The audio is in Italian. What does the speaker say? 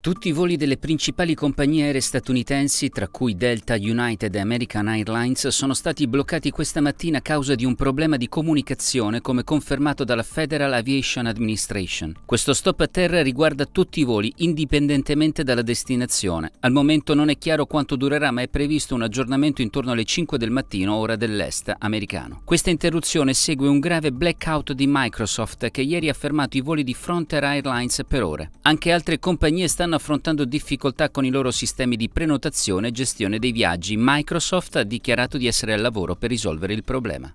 Tutti i voli delle principali compagnie aeree statunitensi, tra cui Delta, United e American Airlines, sono stati bloccati questa mattina a causa di un problema di comunicazione, come confermato dalla Federal Aviation Administration. Questo stop a terra riguarda tutti i voli, indipendentemente dalla destinazione. Al momento non è chiaro quanto durerà, ma è previsto un aggiornamento intorno alle 5 del mattino, ora dell'est americano. Questa interruzione segue un grave blackout di Microsoft, che ieri ha fermato i voli di Frontier Airlines per ore. Anche altre compagnie stanno stanno affrontando difficoltà con i loro sistemi di prenotazione e gestione dei viaggi. Microsoft ha dichiarato di essere al lavoro per risolvere il problema.